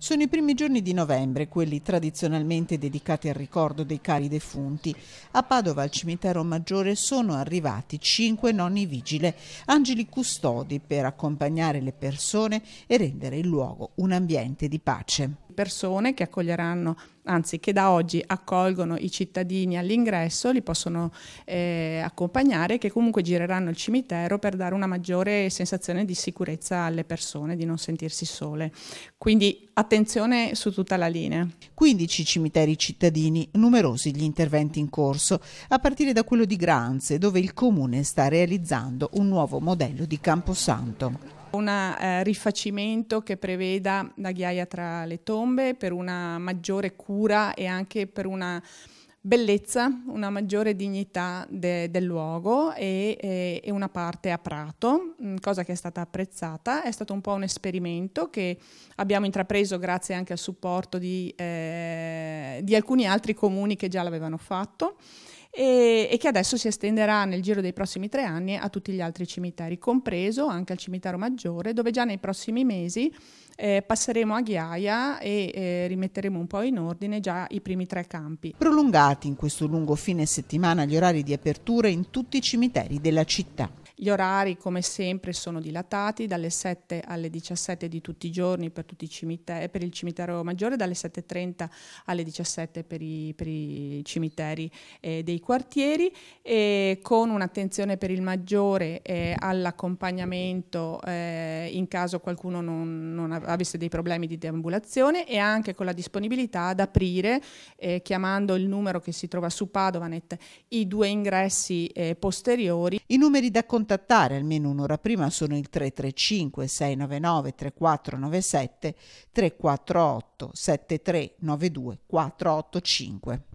Sono i primi giorni di novembre, quelli tradizionalmente dedicati al ricordo dei cari defunti. A Padova, al cimitero maggiore, sono arrivati cinque nonni vigile, angeli custodi per accompagnare le persone e rendere il luogo un ambiente di pace persone che accoglieranno, anzi che da oggi accolgono i cittadini all'ingresso, li possono eh, accompagnare, che comunque gireranno il cimitero per dare una maggiore sensazione di sicurezza alle persone, di non sentirsi sole. Quindi attenzione su tutta la linea. 15 cimiteri cittadini, numerosi gli interventi in corso, a partire da quello di Granze, dove il comune sta realizzando un nuovo modello di Camposanto un eh, rifacimento che preveda la ghiaia tra le tombe per una maggiore cura e anche per una bellezza, una maggiore dignità de, del luogo e, e, e, una parte a Prato, mm, cosa che è stata apprezzata. È stato un po' un esperimento che abbiamo intrapreso grazie anche al supporto di, eh, di alcuni altri comuni che già l'avevano fatto e, e, che adesso si estenderà nel giro dei prossimi tre anni a tutti gli altri cimiteri, compreso anche al cimitero maggiore, dove già nei prossimi mesi eh, passeremo a Ghiaia e eh, rimetteremo un po' in ordine già i primi tre campi. Prolungati in questo lungo fine settimana gli orari di apertura in tutti i cimiteri della città. Gli orari, come sempre, sono dilatati dalle 7 alle 17 di tutti i giorni per, tutti i cimiteri, per il cimitero maggiore, dalle 7.30 alle 17 per i, per i cimiteri eh, dei quartieri, con un'attenzione per il maggiore eh, all'accompagnamento eh, in caso qualcuno non, non, avesse dei problemi di deambulazione e anche con la disponibilità ad aprire, eh, chiamando il numero che si trova su Padovanet, i due ingressi eh, posteriori. I numeri da contattare contattare almeno un'ora prima sono il 335 699 3497 348 7392 485.